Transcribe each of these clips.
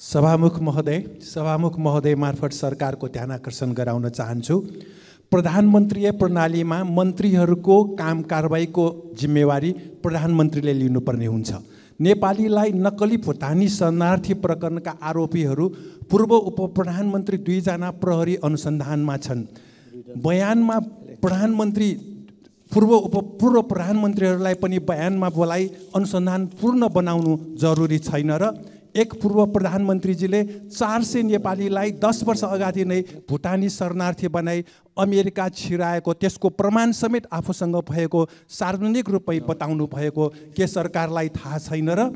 सभामुख महोदय सभामुख महोदय मार्फत सरकारको ध्यान आकर्षण गराउन चाहन्छु प्रधानमन्त्रीय प्रणालीमा मन्त्रीहरूको काम कारवाहीको जिम्मेवारी प्रधानमन्त्रीले लिनुपर्ने हुन्छ नेपालीलाई नक्कली भुटानी शरणार्थी प्रकरणका आरोपीहरू पूर्व उप प्रधानमन्त्री दुईजना प्रहरी अनुसन्धानमा छन् बयानमा प्रधानमन्त्री पूर्व उप पूर्व प्रधानमन्त्रीहरूलाई पनि बयानमा बोलाइ अनुसन्धान पूर्ण बनाउनु जरुरी छैन र एक पूर्व प्रधानमन्त्रीजीले चार सय नेपालीलाई दस वर्ष अगाडि नै भुटानी शरणार्थी बनाई अमेरिका छिराएको त्यसको प्रमाण समेत आफूसँग भएको सार्वजनिक रूपमै बताउनु भएको के सरकारलाई थाहा छैन र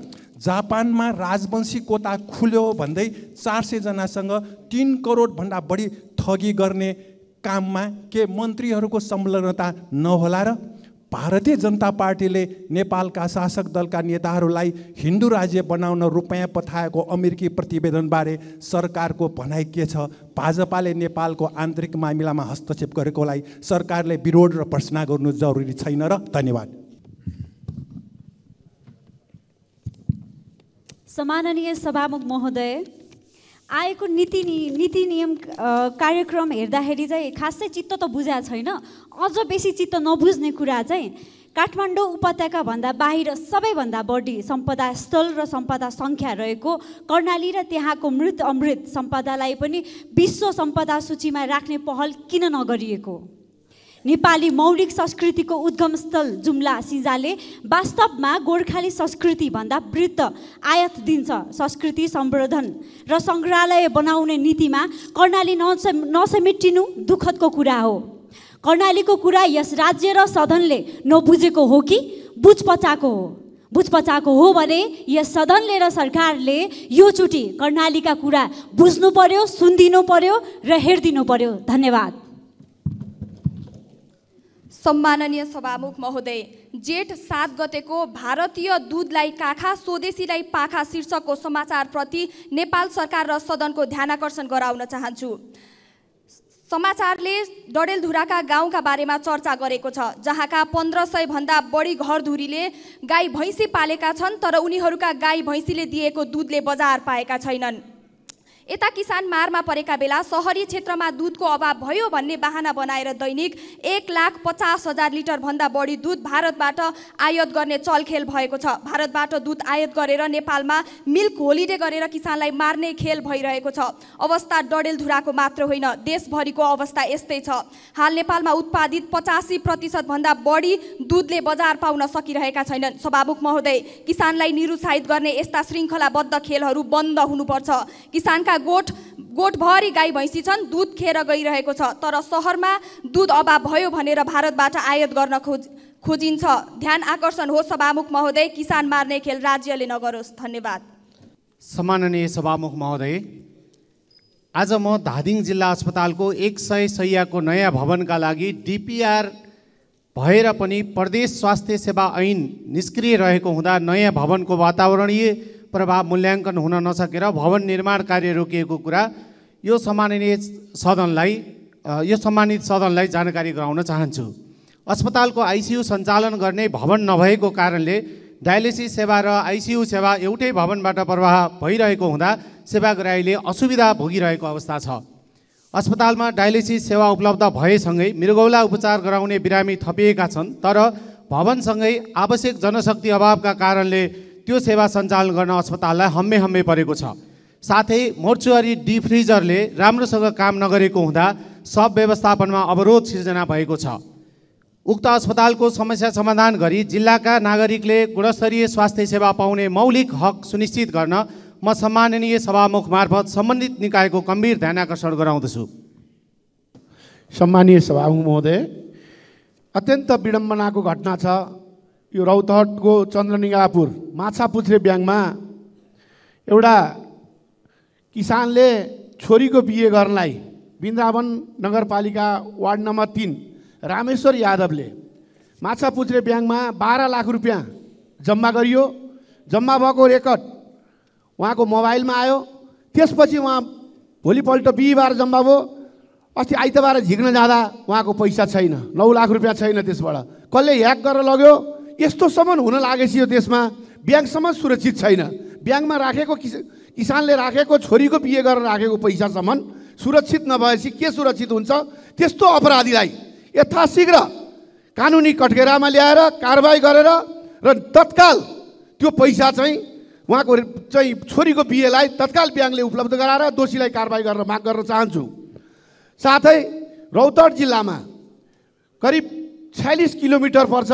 जापानमा राजवंशी कोता खुल्यो भन्दै चार सयजनासँग तिन करोडभन्दा बढी ठगी गर्ने काममा के मन्त्रीहरूको संलग्नता नहोला र भारतीय जनता पार्टीले नेपालका शासक दलका नेताहरूलाई हिन्दू राज्य बनाउन रुपियाँ पठाएको अमेरिकी प्रतिवेदनबारे सरकारको भनाइ के छ भाजपाले नेपालको आन्तरिक मामिलामा हस्तक्षेप गरेकोलाई सरकारले विरोध र प्रश्ना गर्नु जरुरी छैन र धन्यवाद सम्माननीय सभामुख महोदय आएको नीति नीति नियम कार्यक्रम हेर्दाखेरि चाहिँ खासै चित्त त बुझा छैन अझ बेसी चित्त नबुझ्ने कुरा चाहिँ काठमाडौँ उपत्यकाभन्दा बाहिर सबैभन्दा बढी सम्पदा स्थल र सम्पदा सङ्ख्या रहेको कर्णाली र त्यहाँको मृत अमृत सम्पदालाई पनि विश्व सम्पदा सूचीमा राख्ने पहल किन नगरिएको नेपाली मौलिक संस्कृतिको उद्गमस्थल जुम्ला सिजाले वास्तवमा गोर्खाली संस्कृतिभन्दा वृत्त आयात दिन्छ संस्कृति सम्वर्धन र सङ्ग्रहालय बनाउने नीतिमा कर्णाली नस नसमेटिनु दुःखदको कुरा हो कर्णालीको कुरा यस राज्य र सदनले नबुझेको हो कि बुझपचाएको हो बुझपचाएको हो भने यस सदनले र सरकारले योचोटि कर्णालीका कुरा बुझ्नु पर्यो सुनिदिनु पर्यो र हेरिदिनु पर्यो धन्यवाद सम्माननीय सभामुख महोदय जेठ सात गतेको भारतीय दुधलाई काखा स्वदेशीलाई पाखा शीर्षकको समाचारप्रति नेपाल सरकार र सदनको ध्यानकर्षण गराउन चाहन्छु समाचारले डडेलधुराका गाउँका बारेमा चर्चा गरेको छ जहाँका पन्ध्र सयभन्दा बढी घरधुरीले गाई भैँसी पालेका छन् तर उनीहरूका गाई भैँसीले दिएको दुधले बजार पाएका छैनन् यता किसान मारमा परेका बेला सहरी क्षेत्रमा दुधको अभाव भयो भन्ने बाहना बनाएर दैनिक एक लाख पचास हजार लिटरभन्दा बढी दुध भारतबाट आयात गर्ने चलखेल भएको छ भारतबाट दुध आयात गरेर नेपालमा मिल्क होलिडे गरेर किसानलाई मार्ने खेल भइरहेको छ अवस्था डडेलधुराको मात्र होइन देशभरिको अवस्था यस्तै छ हाल नेपालमा उत्पादित पचासी प्रतिशतभन्दा बढी दुधले बजार पाउन सकिरहेका छैनन् सभामुख महोदय किसानलाई निरुत्साहित गर्ने यस्ता श्रृङ्खलाबद्ध खेलहरू बन्द हुनुपर्छ किसानका गाउँका गोठ गोठभरि गाई भैँसी छन् दुध खेर गइरहेको छ तर सहरमा दुध अभाव भयो भनेर भारतबाट आयात गर्न खोज खोजिन्छ ध्यान आकर्षण हो सभामुख महोदय किसान मार्ने खेल राज्यले नगरोस् धन्यवाद सम्माननीय सभामुख महोदय आज म धादिङ जिल्ला अस्पतालको एक सय सयको नयाँ भवनका लागि डिपिआर भएर पनि प्रदेश स्वास्थ्य सेवा ऐन निष्क्रिय रहेको हुँदा नयाँ भवनको वातावरणीय प्रभाव मूल्याङ्कन हुन नसकेर भवन निर्माण कार्य रोकिएको कुरा यो सम्माननीय सदनलाई यो सम्मानित सदनलाई जानकारी गराउन चाहन्छु अस्पतालको आइसियु सञ्चालन गर्ने भवन नभएको कारणले डायलिसिस सेवा र आइसियु सेवा एउटै भवनबाट प्रवाह भइरहेको हुँदा सेवाग्राहीले असुविधा भोगिरहेको अवस्था छ अस्पतालमा डायलिसिस सेवा उपलब्ध भएसँगै मृगौला उपचार गराउने बिरामी थपिएका छन् तर भवनसँगै आवश्यक जनशक्ति अभावका कारणले त्यो सेवा सञ्चालन गर्न अस्पताललाई हम्मे हम्मे परेको छ साथै मोर्चुअरी डिफ्रिजरले राम्रोसँग काम नगरेको हुँदा सब व्यवस्थापनमा अवरोध सिर्जना भएको छ उक्त अस्पतालको समस्या समाधान गरी जिल्लाका नागरिकले गुणस्तरीय स्वास्थ्य सेवा पाउने मौलिक हक सुनिश्चित गर्न म सम्माननीय सभामुख मार्फत सम्बन्धित निकायको गम्भीर ध्यान आकर्षण गराउँदछु सम्मानीय सभामुख महोदय अत्यन्त विडम्बनाको घटना छ यो रौतहटको चन्द्रनिगापुर पुछ्रे ब्याङमा एउटा किसानले छोरीको बिहे गर्नलाई वृन्दावन नगरपालिका वार्ड नम्बर तिन रामेश्वर यादवले माछा पुछ्रे ब्याङ्कमा बाह्र लाख रुपियाँ जम्मा गरियो जम्मा भएको रेकर्ड उहाँको मोबाइलमा आयो त्यसपछि उहाँ भोलिपल्ट बिहिबार जम्मा भयो अस्ति आइतबार झिक्न जाँदा उहाँको पैसा छैन नौ लाख रुपियाँ छैन त्यसबाट कसले ह्याक गरेर लग्यो यस्तोसम्म हुन लागेपछि यो देशमा ब्याङ्कसम्म सुरक्षित छैन ब्याङ्कमा राखेको किस किसानले राखेको छोरीको बिहे गरेर राखेको पैसासम्म सुरक्षित नभएपछि के सुरक्षित हुन्छ त्यस्तो अपराधीलाई यथाशीघ्र कानुनी कठघेरामा ल्याएर कारवाही गरेर र तत्काल त्यो पैसा चाहिँ उहाँको चाहिँ छोरीको बिहेलाई तत्काल ब्याङ्कले उपलब्ध गराएर दोषीलाई कारवाही गरेर माग गर्न चाहन्छु साथै रौतहट जिल्लामा करिब छ्यालिस किलोमिटर पर्छ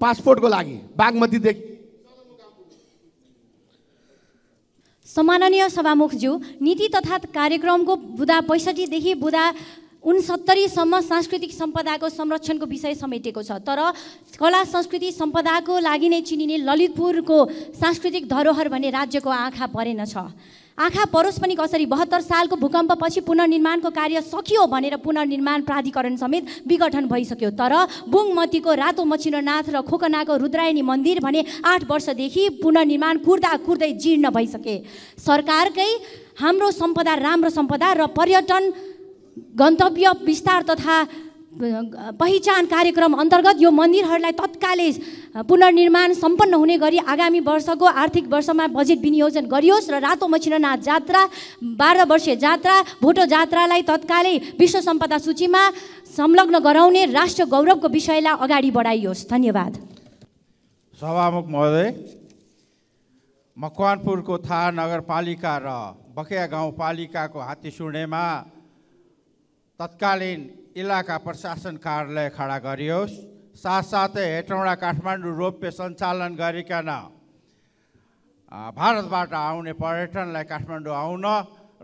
पासपोर्टको लागि बागमतीदेखि सम्माननीय सभामुखज्यू नीति तथा कार्यक्रमको बुधा पैँसठीदेखि बुधा उनसत्तरीसम्म सांस्कृतिक सम्पदाको संरक्षणको विषय समेटेको छ तर कला संस्कृति सम्पदाको लागि नै चिनिने ललितपुरको सांस्कृतिक धरोहर भने राज्यको आँखा परेन छ आँखा परोस् पनि कसरी बहत्तर सालको भूकम्पपछि पुनर्निर्माणको कार्य सकियो भनेर पुनर्निर्माण प्राधिकरण समेत विघटन भइसक्यो तर बुङमतीको रातो मचिन्द्रनाथ र खोकनाको रुद्रायणी मन्दिर भने आठ वर्षदेखि पुनर्निर्माण कुर्दा कुर्दै जीर्ण भइसके सरकारकै हाम्रो सम्पदा राम्रो सम्पदा र पर्यटन गन्तव्य विस्तार तथा पहिचान कार्यक्रम अन्तर्गत यो मन्दिरहरूलाई तत्कालै पुनर्निर्माण सम्पन्न हुने गरी आगामी वर्षको आर्थिक वर्षमा बजेट विनियोजन गरियोस् र रातो मछिनाथ जात्रा बाह्र वर्षीय जात्रा भोटो जात्रालाई तत्कालै विश्व सम्पदा सूचीमा संलग्न गराउने राष्ट्र गौरवको विषयलाई अगाडि बढाइयोस् धन्यवाद सभामुख महोदय मकवानपुरको थाहा नगरपालिका र बकेया गाउँपालिकाको हात्ती सुनेमा तत्कालीन इलाका प्रशासन कार्यालय खडा गरियोस् साथसाथै हेटौँडा काठमाडौँ रोपवे सञ्चालन गरिकन भारतबाट आउने पर्यटनलाई काठमाडौँ आउन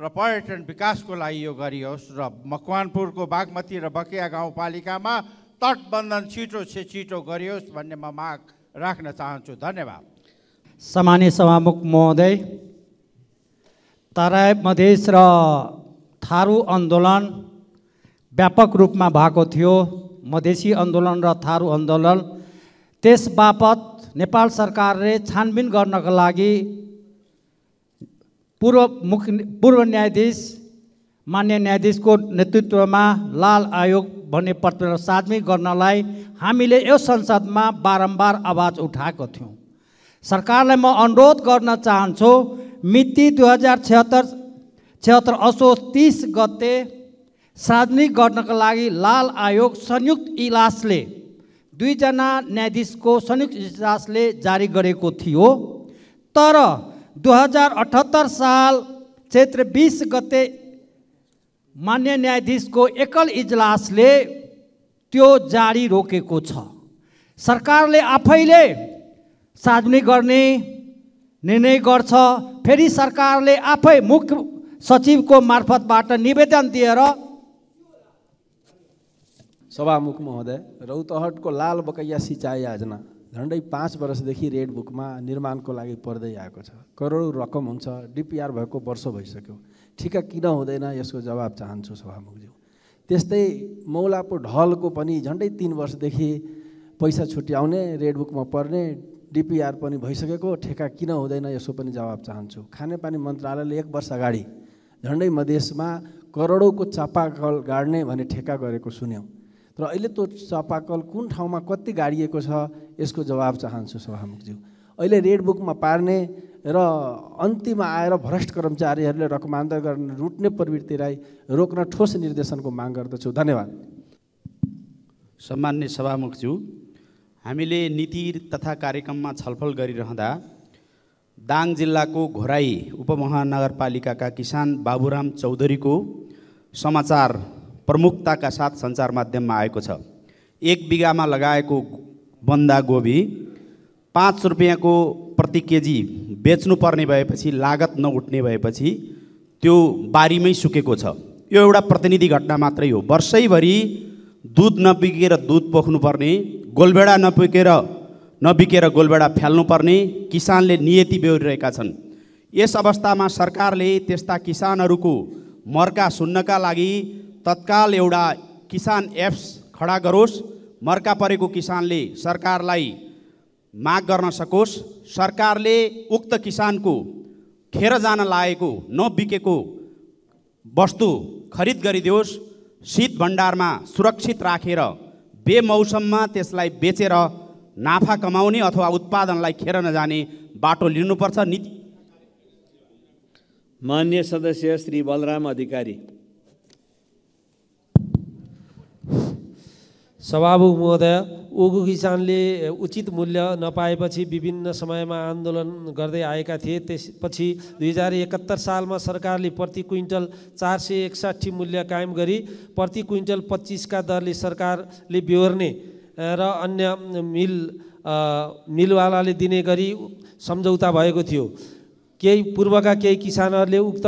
र पर्यटन विकासको लागि यो गरियोस् र मकवानपुरको बागमती र बकिया गाउँपालिकामा तटबन्धन छिटो छे छिटो गरियोस् भन्ने म माग राख्न चाहन्छु धन्यवाद सामान्य सभामुख महोदय तराई मधेस र थारू आन्दोलन व्यापक रूपमा भएको थियो मधेसी आन्दोलन र थारू आन्दोलन त्यस बापत नेपाल सरकारले छानबिन गर्नको लागि पूर्व मुख्य पूर्व न्यायाधीश मान्य न्यायाधीशको नेतृत्वमा लाल आयोग भन्ने पत्र सार्वजनिक गर्नलाई हामीले यो संसदमा बारम्बार आवाज उठाएको थियौँ सरकारलाई म अनुरोध गर्न चाहन्छु मिति दुई हजार छत्तर छत्तर असो तिस गते सार्वजनिक गर्नका लागि लाल आयोग संयुक्त इलासले दुईजना न्यायाधीशको संयुक्त इजलासले जारी गरेको थियो तर दुई हजार अठहत्तर साल चैत्र बिस गते मान्य न्यायाधीशको एकल इजलासले त्यो जारी रोकेको छ सरकारले आफैले सार्वजनिक गर्ने निर्णय गर्छ फेरि सरकारले आफै मुख्य सचिवको मार्फतबाट निवेदन दिएर सभामुख महोदय रौतहटको लाल बकैया सिँचाइ योजना झन्डै पाँच वर्षदेखि रेड बुकमा निर्माणको लागि पर्दै आएको छ करोड रकम हुन्छ डिपिआर भएको वर्ष भइसक्यो ठिक किन हुँदैन यसको जवाब चाहन्छु सभामुखज्यू त्यस्तै मौलाको ढलको पनि झन्डै तिन वर्षदेखि पैसा छुट्याउने रेड बुकमा पर्ने डिपिआर पनि भइसकेको ठेका किन हुँदैन यसो पनि जवाब चाहन्छु खानेपानी मन्त्रालयले एक वर्ष अगाडि झन्डै मधेसमा करोडौँको चापाकल गाड्ने भन्ने ठेका गरेको सुन्यौँ र अहिले त्यो चापाकल कुन ठाउँमा कति गाडिएको छ यसको जवाब चाहन्छु सभामुखज्यू अहिले रेड बुकमा पार्ने र अन्तिम आएर भ्रष्ट कर्मचारीहरूले रकमान्तर गर्न रुट्ने प्रवृत्तिलाई रोक्न ठोस निर्देशनको माग गर्दछु धन्यवाद सम्मान्य सभामुखज्यू हामीले नीति तथा कार्यक्रममा छलफल गरिरहँदा दाङ जिल्लाको घोराई उपमहानगरपालिकाका किसान बाबुराम चौधरीको समाचार प्रमुखताका साथ सञ्चार माध्यममा आएको छ एक बिगामा लगाएको बन्दागोभी पाँच रुपियाँको प्रति केजी बेच्नुपर्ने भएपछि लागत नउठ्ने भएपछि त्यो बारीमै सुकेको छ यो एउटा प्रतिनिधि घटना मात्रै हो वर्षैभरि दुध नबिकेर दुध पोख्नुपर्ने गोलभेडा नबिकेर नबिकेर गोलभेडा फ्याल्नुपर्ने किसानले नियति बेहोरिरहेका छन् यस अवस्थामा सरकारले त्यस्ता किसानहरूको मर्का सुन्नका लागि तत्काल एउटा किसान एप्स खडा गरोस् मर्का परेको किसानले सरकारलाई माग गर्न सकोस् सरकारले उक्त किसानको खेर जान लागेको नबिकेको वस्तु खरिद गरिदियोस् शीत भण्डारमा सुरक्षित राखेर बेमौसममा त्यसलाई बेचेर नाफा कमाउने अथवा उत्पादनलाई खेर नजाने बाटो लिनुपर्छ नीति मान्य सदस्य श्री बलराम अधिकारी सभामुख महोदय उगु किसानले उचित मूल्य नपाएपछि विभिन्न समयमा आन्दोलन गर्दै आएका थिए त्यसपछि दुई हजार एकहत्तर सालमा सरकारले प्रति क्विन्टल चार सय एकसाठी मूल्य कायम गरी प्रति क्विन्टल पच्चिसका दरले सरकारले बिहोर्ने र अन्य मिल मिलवालाले दिने गरी सम्झौता भएको थियो केही पूर्वका केही किसानहरूले उक्त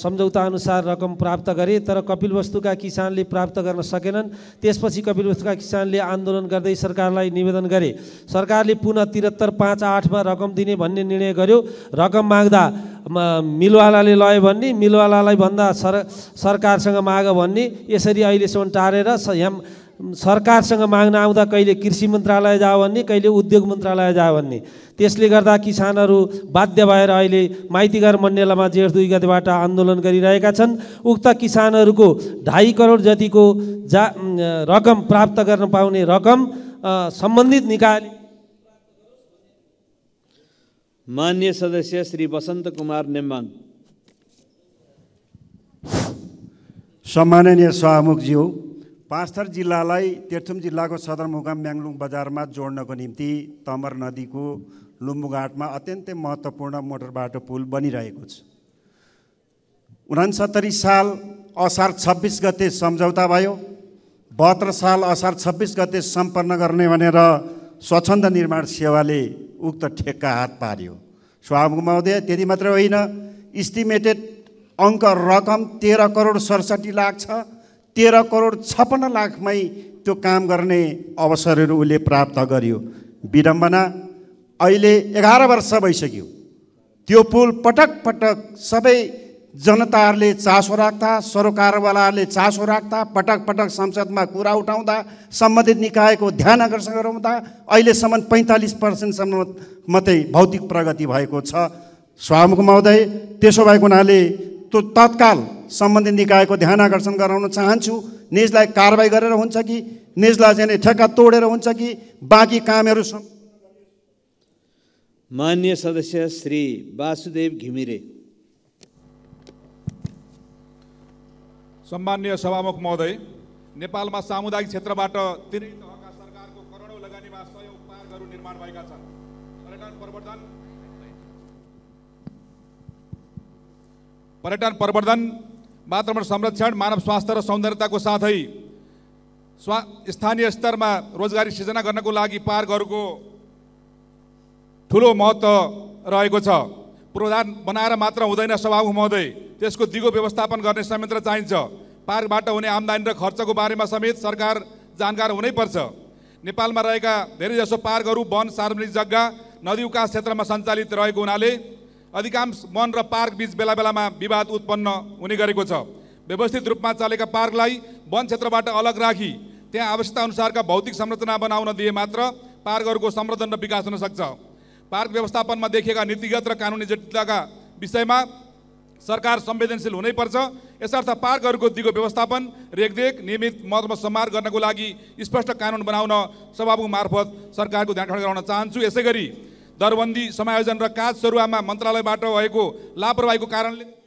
सम्झौताअनुसार रकम प्राप्त गरे तर कपिलवस्तुका किसानले प्राप्त गर्न सकेनन् त्यसपछि कपिलवस्तुका किसानले आन्दोलन गर्दै सरकारलाई निवेदन गरे सरकारले पुनः त्रिहत्तर पाँच आठमा रकम दिने भन्ने निर्णय गर्यो रकम माग्दा मिलवालाले लयो भन्ने मिलवालालाई भन्दा सर सरकारसँग माग भन्ने यसरी अहिलेसम्म टारेर यहाँ सरकारसँग माग्न आउँदा कहिले कृषि मन्त्रालय जाओ भन्ने कहिले उद्योग मन्त्रालय जा भन्ने त्यसले गर्दा किसानहरू बाध्य भएर अहिले माइतीघर मण्डेलामा जेठ दुई गतिबाट आन्दोलन गरिरहेका छन् उक्त किसानहरूको ढाई करोड जतिको जा रकम प्राप्त गर्न पाउने रकम सम्बन्धित निकायले मान्य सदस्य श्री वसन्त कुमार नेम्बाङ सम्माननीय सभामुखज्यू पाँचथर जिल्लालाई तेर्थुम जिल्लाको सदरमुकाम म्याङलुङ बजारमा जोड्नको निम्ति तमर नदीको लुम्बुघाटमा अत्यन्तै महत्त्वपूर्ण मोटर बाटो पुल बनिरहेको छ उनासत्तरी साल असार छब्बिस गते सम्झौता भयो बहत्तर साल असार छब्बिस गते सम्पन्न गर्ने भनेर स्वच्छन्द निर्माण सेवाले उक्त ठेक्का हात पार्यो स्वाभाविक महोदय त्यति मात्रै होइन इस्टिमेटेड अङ्क रकम तेह्र करोड सडसठी लाख छ तेह्र करोड छप्पन्न लाखमै त्यो काम गर्ने अवसरहरू उसले प्राप्त गर्यो विडम्बना अहिले एघार वर्ष भइसक्यो त्यो पुल पटक पटक सबै जनताहरूले चासो राख्दा सरोकारवालाहरूले चासो राख्दा पटक पटक संसदमा कुरा उठाउँदा सम्बन्धित निकायको ध्यान आकर्षण गराउँदा अहिलेसम्म पैँतालिस पर्सेन्टसम्म मात्रै भौतिक प्रगति भएको छ स्वामुख महोदय त्यसो भएको हुनाले त्यो तत्काल सम्बन्धित निकायको ध्यान आकर्षण गराउन चाहन्छु निजलाई कारवाही गरेर हुन्छ कि निजलाई चाहिँ ठेक्का तोडेर हुन्छ कि बाँकी कामहरू मान्य सदस्य श्री वासुदेव घिमिरे सम्मान्य सभामुख महोदय नेपालमा सामुदायिक क्षेत्रबाट तिनै तहका सरकारको करोडौँ लगानीमा सहयोग पार्कहरू निर्माण भएका छन् पर्यटन प्रवर्धन पर्यटन प्रवर्धन वातावरण संरक्षण मानव स्वास्थ्य र सौन्दर्यताको साथै स्वा स्थानीय स्तरमा रोजगारी सिर्जना गर्नको लागि पार्कहरूको ठुलो महत्त्व रहेको छ पूर्वाधार बनाएर मात्र हुँदैन सभामुख महोदय त्यसको दिगो व्यवस्थापन गर्ने संयन्त्र चाहिन्छ पार्कबाट हुने आम्दानी र खर्चको बारेमा समेत सरकार जानकार हुनैपर्छ नेपालमा रहेका धेरैजसो पार्कहरू वन सार्वजनिक जग्गा नदी उकास क्षेत्रमा सञ्चालित रहेको हुनाले अधिकांश वन र पार्क बीच बेला बेलामा विवाद उत्पन्न हुने गरेको छ व्यवस्थित रूपमा चलेका पार्कलाई वन क्षेत्रबाट अलग राखी त्यहाँ अनुसारका भौतिक संरचना बनाउन दिए मात्र पार्कहरूको संवर्धन र विकास हुन सक्छ पार्क व्यवस्थापनमा देखिएका नीतिगत र कानुनी जटिलताका विषयमा सरकार संवेदनशील हुनैपर्छ यसर्थ पार्कहरूको दिगो व्यवस्थापन रेखदेख नियमित मर्म सम्हार गर्नको लागि स्पष्ट कानुन बनाउन सभामुख मार्फत सरकारको ध्यान गराउन चाहन्छु यसै दरबन्दी समायोजन र काज सरुवामा मन्त्रालयबाट भएको लापरवाहीको कारणले